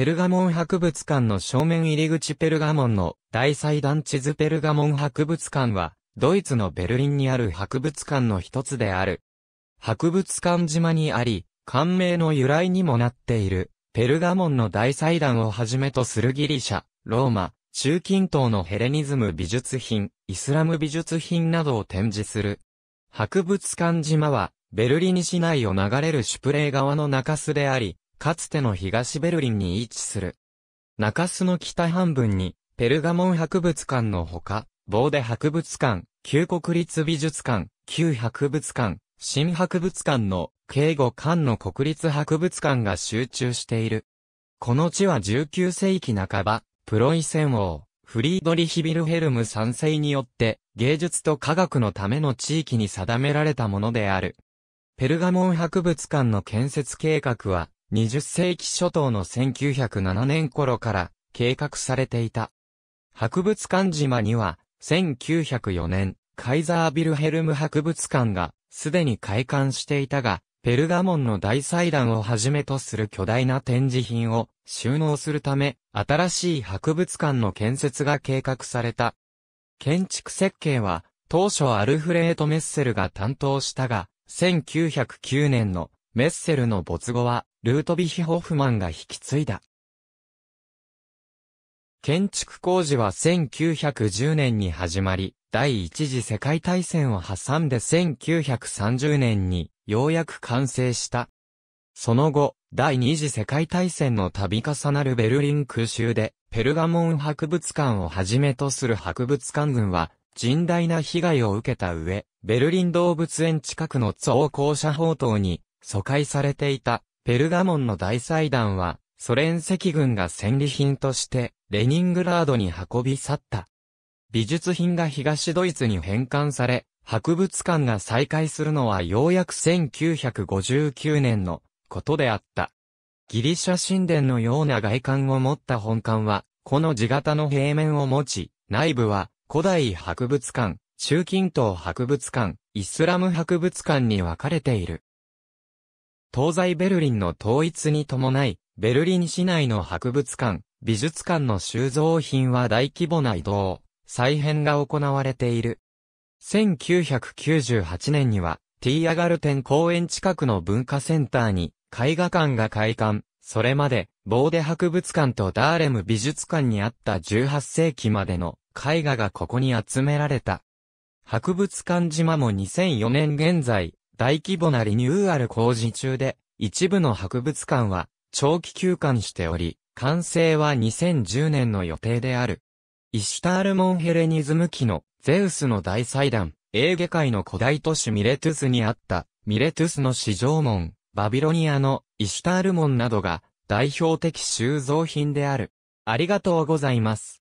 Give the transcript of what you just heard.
ペルガモン博物館の正面入り口ペルガモンの大祭壇地図ペルガモン博物館は、ドイツのベルリンにある博物館の一つである。博物館島にあり、官名の由来にもなっている、ペルガモンの大祭壇をはじめとするギリシャ、ローマ、中近東のヘレニズム美術品、イスラム美術品などを展示する。博物館島は、ベルリン市内を流れるシュプレー川の中州であり、かつての東ベルリンに位置する。中洲の北半分に、ペルガモン博物館のほか、ボーデ博物館、旧国立美術館、旧博物館、新博物館の計5館の国立博物館が集中している。この地は19世紀半ば、プロイセン王、フリードリヒ・ビルヘルム3世によって、芸術と科学のための地域に定められたものである。ペルガモン博物館の建設計画は、20世紀初頭の1907年頃から計画されていた。博物館島には、1904年、カイザービルヘルム博物館がすでに開館していたが、ペルガモンの大祭壇をはじめとする巨大な展示品を収納するため、新しい博物館の建設が計画された。建築設計は、当初アルフレート・メッセルが担当したが、1909年のメッセルの没後は、ルートビヒ・ホフマンが引き継いだ。建築工事は1910年に始まり、第一次世界大戦を挟んで1930年に、ようやく完成した。その後、第二次世界大戦の度重なるベルリン空襲で、ペルガモン博物館をはじめとする博物館群は、甚大な被害を受けた上、ベルリン動物園近くの走行車宝塔に疎開されていたペルガモンの大祭壇は、ソ連赤軍が戦利品として、レニングラードに運び去った。美術品が東ドイツに返還され、博物館が再開するのはようやく1959年のことであった。ギリシャ神殿のような外観を持った本館は、この地形の平面を持ち、内部は古代博物館、中近東博物館、イスラム博物館に分かれている。東西ベルリンの統一に伴い、ベルリン市内の博物館、美術館の収蔵品は大規模な移動、再編が行われている。1998年には、ティーアガルテン公園近くの文化センターに、絵画館が開館。それまで、ボーデ博物館とダーレム美術館にあった18世紀までの絵画がここに集められた。博物館島も2004年現在、大規模なリニューアル工事中で、一部の博物館は長期休館しており、完成は2010年の予定である。イシュタールモンヘレニズム期のゼウスの大祭壇、エーゲ海の古代都市ミレトゥスにあったミレトゥスの市場門、バビロニアのイシュタール門などが代表的収蔵品である。ありがとうございます。